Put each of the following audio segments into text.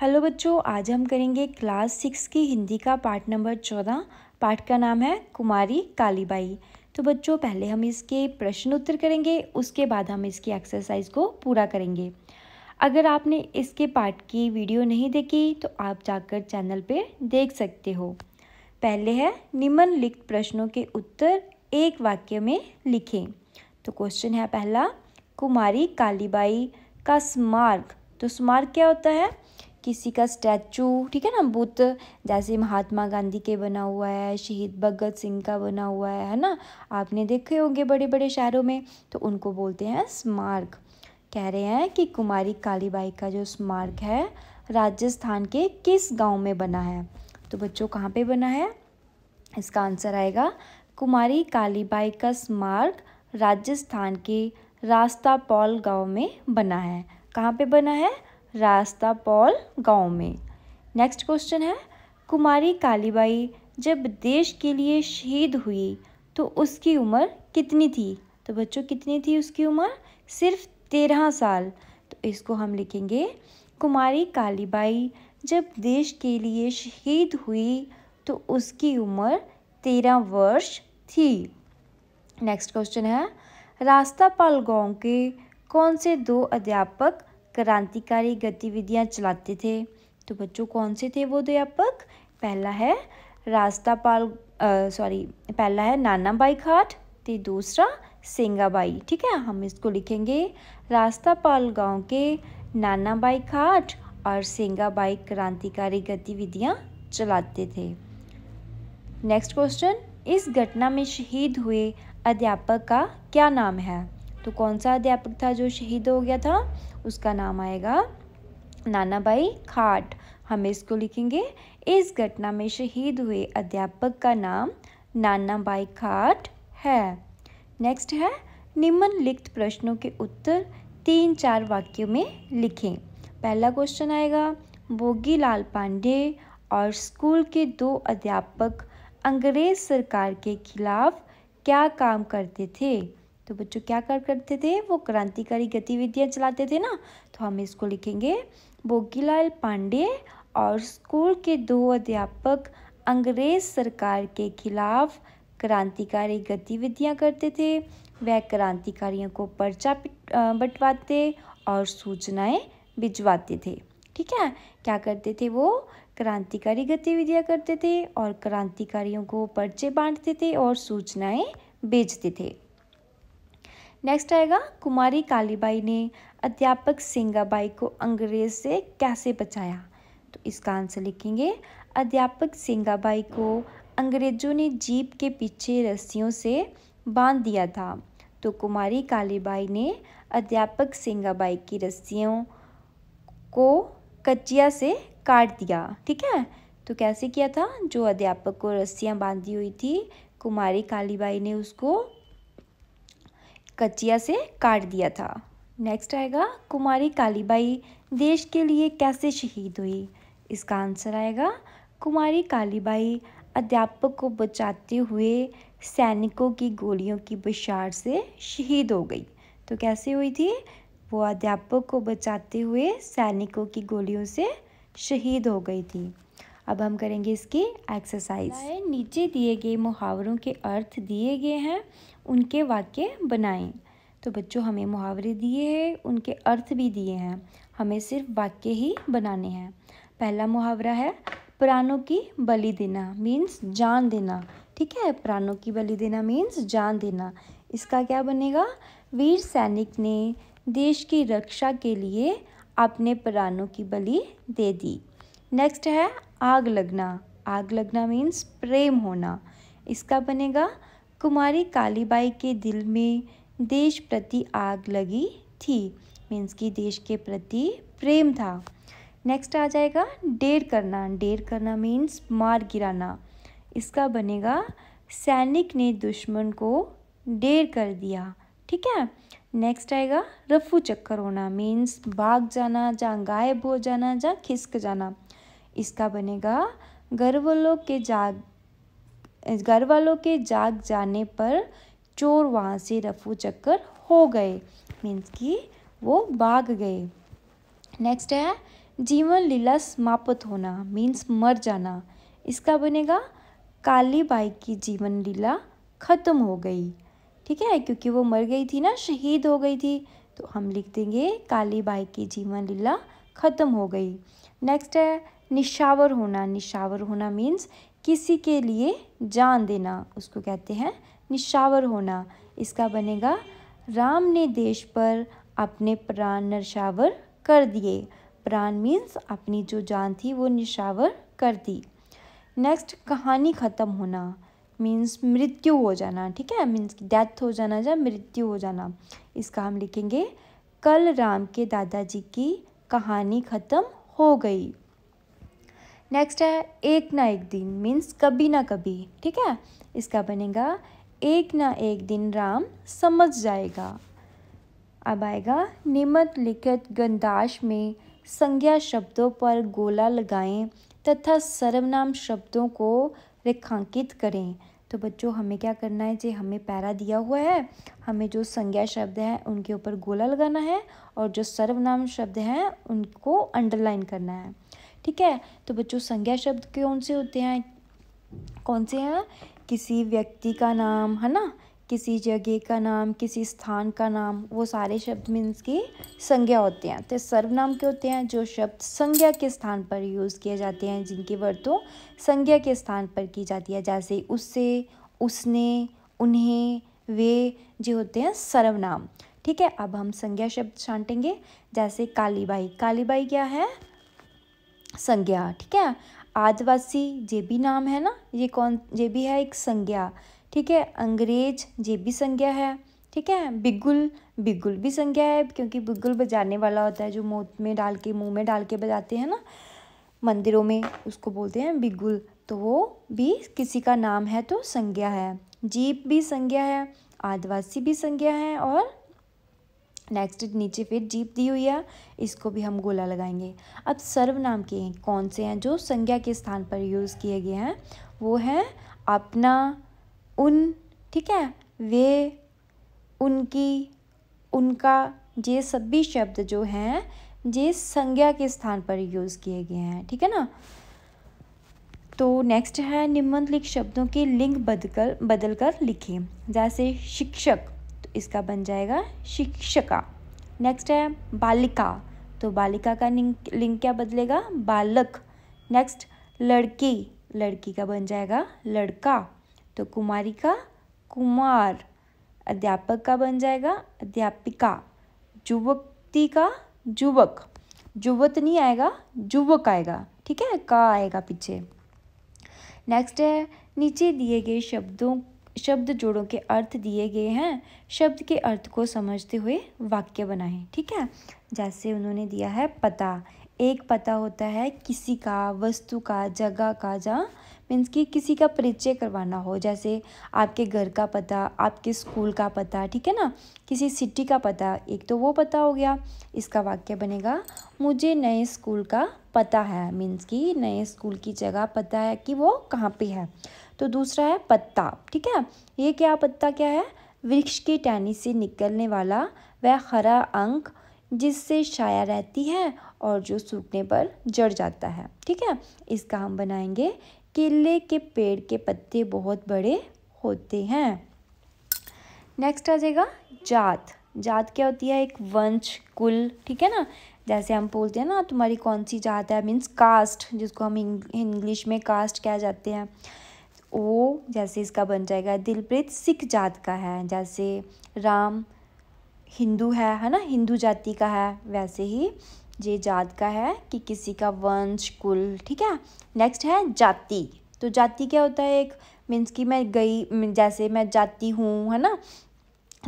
hello बच्चों आज हम करेंगे क्लास सिक्स की हिंदी का पार्ट नंबर चौदह पाठ का नाम है कुमारी कालीबाई तो बच्चों पहले हम इसके प्रश्न उत्तर करेंगे उसके बाद हम इसकी एक्सरसाइज को पूरा करेंगे अगर आपने इसके पार्ट की वीडियो नहीं देखी तो आप जाकर चैनल पर देख सकते हो पहले है निम्नलिखित प्रश्नों के उत्तर एक वाक्य में लिखें तो क्वेश्चन है पहला कुमारी कालीबाई का स्मार्क तो स्मार्क क्या होता है किसी का स्टैचू ठीक है ना बुत जैसे महात्मा गांधी के बना हुआ है शहीद भगत सिंह का बना हुआ है है ना आपने देखे होंगे बड़े बड़े शहरों में तो उनको बोलते हैं स्मारक कह रहे हैं कि कुमारी कालीबाई का जो स्मारक है राजस्थान के किस गांव में बना है तो बच्चों कहाँ पे बना है इसका आंसर आएगा कुमारी कालीबाई का स्मारक राजस्थान के रास्ता पॉल गांव में बना है कहाँ पे बना है रास्ता पॉल गांव में नेक्स्ट क्वेश्चन है कुमारी कालीबाई जब देश के लिए शहीद हुई तो उसकी उम्र कितनी थी तो बच्चों कितनी थी उसकी उम्र सिर्फ तेरह साल तो इसको हम लिखेंगे कुमारी कालीबाई जब देश के लिए शहीद हुई तो उसकी उम्र तेरह वर्ष थी नेक्स्ट क्वेश्चन है रास्ता पाल गांव के कौन से दो अध्यापक क्रांतिकारी गतिविधियां चलाते थे तो बच्चों कौन से थे वो अध्यापक पहला है रास्तापाल सॉरी पहला है नाना बाई खाट तो दूसरा सेंगाबाई ठीक है हम इसको लिखेंगे रास्तापाल गाँव के नाना बाई खाट और सेंगाबाई क्रांतिकारी गतिविधियां चलाते थे नेक्स्ट क्वेश्चन इस घटना में शहीद हुए अध्यापक का क्या नाम है तो कौन सा अध्यापक था जो शहीद हो गया था उसका नाम आएगा नाना भाई खाट हम इसको लिखेंगे इस घटना में शहीद हुए अध्यापक का नाम नाना भाई खाट है नेक्स्ट है निम्नलिखित प्रश्नों के उत्तर तीन चार वाक्यों में लिखें पहला क्वेश्चन आएगा बोगी लाल पांडे और स्कूल के दो अध्यापक अंग्रेज सरकार के खिलाफ क्या काम करते थे तो बच्चों क्या कर करते थे वो क्रांतिकारी गतिविधियाँ चलाते थे ना तो हम इसको लिखेंगे बोगीलाल पांडे और स्कूल के दो अध्यापक अंग्रेज सरकार के खिलाफ क्रांतिकारी गतिविधियां करते थे वह क्रांतिकारियों को पर्चा बंटवाते और सूचनाएं भिजवाते थे ठीक है क्या करते थे वो क्रांतिकारी गतिविधियां करते थे और क्रांतिकारियों को पर्चे बांटते थे और सूचनाएं भेजते थे नेक्स्ट आएगा कुमारी कालीबाई ने अध्यापक सिंगाबाई को अंग्रेज से कैसे बचाया तो इसका आंसर लिखेंगे अध्यापक सिंगाबाई को अंग्रेजों ने जीप के पीछे रस्सियों से बांध दिया था तो कुमारी कालीबाई ने अध्यापक सिंगाबाई की रस्सियों को कचिया से काट दिया ठीक है तो कैसे किया था जो अध्यापक को रस्सियाँ बांधी हुई थी कुमारी कालीबाई ने उसको कचिया से काट दिया था नेक्स्ट आएगा कुमारी कालीबाई देश के लिए कैसे शहीद हुई इसका आंसर आएगा कुमारी कालीबाई अध्यापक को बचाते हुए सैनिकों की गोलियों की बशार से शहीद हो गई तो कैसे हुई थी वो अध्यापक को बचाते हुए सैनिकों की गोलियों से शहीद हो गई थी अब हम करेंगे इसकी एक्सरसाइज नीचे दिए गए मुहावरों के अर्थ दिए गए हैं उनके वाक्य बनाएं तो बच्चों हमें मुहावरे दिए हैं उनके अर्थ भी दिए हैं हमें सिर्फ वाक्य ही बनाने हैं पहला मुहावरा है प्राणों की बलि देना मीन्स जान देना ठीक है प्राणों की बलि देना मीन्स जान देना इसका क्या बनेगा वीर सैनिक ने देश की रक्षा के लिए अपने प्राणों की बलि दे दी नेक्स्ट है आग लगना आग लगना मीन्स प्रेम होना इसका बनेगा कुमारी कालीबाई के दिल में देश प्रति आग लगी थी मीन्स कि देश के प्रति प्रेम था नेक्स्ट आ जाएगा डेर करना डेर करना मीन्स मार गिराना इसका बनेगा सैनिक ने दुश्मन को डेर कर दिया ठीक है नेक्स्ट आएगा रफू चक्कर होना मीन्स भाग जाना जहाँ गायब हो जाना जहाँ खिसक जाना इसका बनेगा घर वालों के जाग घर वालों के जाग जाने पर चोर वहाँ से रफू चक्कर हो गए मीन्स कि वो भाग गए नेक्स्ट है जीवन लीला समाप्त होना मीन्स मर जाना इसका बनेगा काली बाई की जीवन लीला ख़त्म हो गई ठीक है क्योंकि वो मर गई थी ना शहीद हो गई थी तो हम लिख देंगे काली बाई की जीवन लीला ख़त्म हो गई नेक्स्ट है निशावर होना निशावर होना मीन्स किसी के लिए जान देना उसको कहते हैं निशावर होना इसका बनेगा राम ने देश पर अपने प्राण नशावर कर दिए प्राण मीन्स अपनी जो जान थी वो निशावर कर दी नेक्स्ट कहानी ख़त्म होना मीन्स मृत्यु हो जाना ठीक है मीन्स डेथ हो जाना या मृत्यु हो जाना इसका हम लिखेंगे कल राम के दादाजी की कहानी ख़त्म हो गई नेक्स्ट है एक ना एक दिन मीन्स कभी ना कभी ठीक है इसका बनेगा एक ना एक दिन राम समझ जाएगा अब आएगा लिखित गंदाश में संज्ञा शब्दों पर गोला लगाएं तथा सर्वनाम शब्दों को रेखांकित करें तो बच्चों हमें क्या करना है जी हमें पैरा दिया हुआ है हमें जो संज्ञा शब्द हैं उनके ऊपर गोला लगाना है और जो सर्वनाम शब्द हैं उनको अंडरलाइन करना है ठीक है तो बच्चों संज्ञा शब्द कौन से होते हैं कौन से हैं किसी व्यक्ति का नाम है ना किसी जगह का नाम किसी स्थान का नाम वो सारे शब्द मीन्स की संज्ञा होते हैं तो सर्वनाम के होते हैं जो शब्द संज्ञा के स्थान पर यूज़ किए जाते हैं जिनकी वर्तों संज्ञा के स्थान पर की जाती है जैसे उससे उसने उन्हें वे जो होते हैं सर्वनाम ठीक है अब हम संज्ञा शब्द छांटेंगे जैसे कालीबाई कालीबाई क्या है संज्ञा ठीक है आदिवासी ये भी नाम है ना ये कौन ये भी है एक संज्ञा ठीक है अंग्रेज ये भी संज्ञा है ठीक है बिगुल बिगुल भी संज्ञा है क्योंकि बिगुल बजाने वाला होता है जो मुँह में डाल के मुँह में डाल के बजाते हैं ना मंदिरों में उसको बोलते हैं बिगुल तो वो भी किसी का नाम है तो संज्ञा है जीप भी संज्ञा है आदिवासी भी संज्ञा है और नेक्स्ट नीचे फिर जीप दी हुई है इसको भी हम गोला लगाएंगे अब सर्वनाम के कौन से हैं जो संज्ञा के स्थान पर यूज़ किए गए हैं वो हैं अपना उन ठीक है वे उनकी उनका ये सभी शब्द जो हैं ये संज्ञा के स्थान पर यूज़ किए गए हैं ठीक है ना तो नेक्स्ट है निम्नलिखित शब्दों के लिंग बदल बदल कर लिखें जैसे शिक्षक तो इसका बन जाएगा शिक्षिका नेक्स्ट है बालिका तो बालिका का लिंग क्या बदलेगा बालक नेक्स्ट लड़की लड़की का बन जाएगा लड़का तो कुमारी का कुमार अध्यापक का बन जाएगा अध्यापिका युवती का युवक युवत नहीं आएगा युवक आएगा ठीक है का आएगा पीछे नेक्स्ट है नीचे दिए गए शब्दों शब्द जोड़ों के अर्थ दिए गए हैं शब्द के अर्थ को समझते हुए वाक्य बनाएं ठीक है जैसे उन्होंने दिया है पता एक पता होता है किसी का वस्तु का जगह का जहाँ मीन्स कि किसी का परिचय करवाना हो जैसे आपके घर का पता आपके स्कूल का पता ठीक है ना किसी सिटी का पता एक तो वो पता हो गया इसका वाक्य बनेगा मुझे नए स्कूल का पता है मीन्स कि नए स्कूल की जगह पता है कि वो कहाँ पे है तो दूसरा है पत्ता ठीक है ये क्या पत्ता क्या है वृक्ष की टहनी से निकलने वाला वह हरा अंक जिससे छाया रहती है और जो सूखने पर जड़ जाता है ठीक है इसका हम बनाएंगे केले के पेड़ के पत्ते बहुत बड़े होते हैं नेक्स्ट आ जाएगा जात जात क्या होती है एक वंश कुल ठीक है ना जैसे हम बोलते हैं ना तुम्हारी कौन सी जात है मीन्स कास्ट जिसको हम इंग्लिश में कास्ट कह जाते हैं वो जैसे इसका बन जाएगा दिलप्रीत सिख जात का है जैसे राम हिंदू है है ना हिंदू जाति का है वैसे ही ये जात का है कि किसी का वंश कुल ठीक है नेक्स्ट है जाति तो जाति क्या होता है एक मीन्स कि मैं गई जैसे मैं जाती हूँ है ना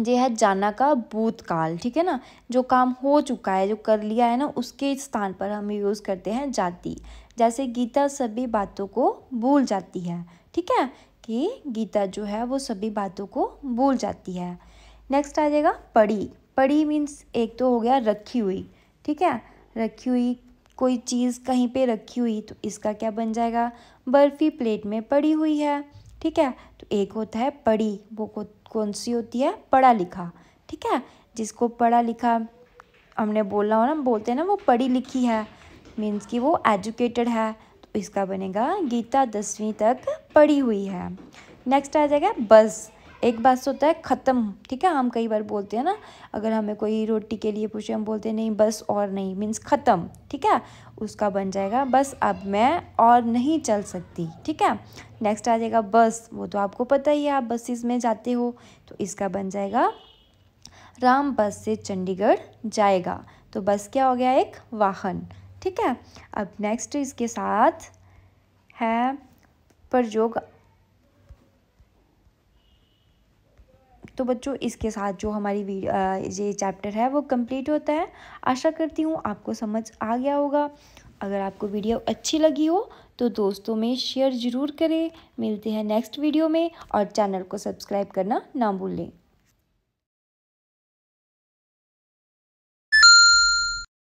ये है जाना का भूतकाल ठीक है ना जो काम हो चुका है जो कर लिया है ना उसके स्थान पर हम यूज़ करते हैं जाति जैसे गीता सभी बातों को भूल जाती है ठीक है कि गीता जो है वो सभी बातों को भूल जाती है नेक्स्ट आ जाएगा पड़ी पड़ी मीन्स एक तो हो गया रखी हुई ठीक है रखी हुई कोई चीज़ कहीं पे रखी हुई तो इसका क्या बन जाएगा बर्फ़ी प्लेट में पड़ी हुई है ठीक है तो एक होता है पढ़ी वो कौन सी होती है पढ़ा लिखा ठीक है जिसको पढ़ा लिखा हमने बोला हो ना बोलते हैं ना वो पढ़ी लिखी है मीन्स कि वो एजुकेटेड है तो इसका बनेगा गीता दसवीं तक पढ़ी हुई है नेक्स्ट आ जाएगा बस एक बस होता है ख़त्म ठीक है हम कई बार बोलते हैं ना अगर हमें कोई रोटी के लिए पूछे हम बोलते हैं नहीं बस और नहीं मीन्स ख़त्म ठीक है उसका बन जाएगा बस अब मैं और नहीं चल सकती ठीक है नेक्स्ट आ जाएगा बस वो तो आपको पता ही है आप बसेस में जाते हो तो इसका बन जाएगा राम बस से चंडीगढ़ जाएगा तो बस क्या हो गया एक वाहन ठीक है अब नेक्स्ट इसके साथ है प्रयोग तो बच्चों इसके साथ जो हमारी ये चैप्टर है वो कंप्लीट होता है आशा करती हूँ आपको समझ आ गया होगा अगर आपको वीडियो अच्छी लगी हो तो दोस्तों में शेयर ज़रूर करें मिलते हैं नेक्स्ट वीडियो में और चैनल को सब्सक्राइब करना ना भूलें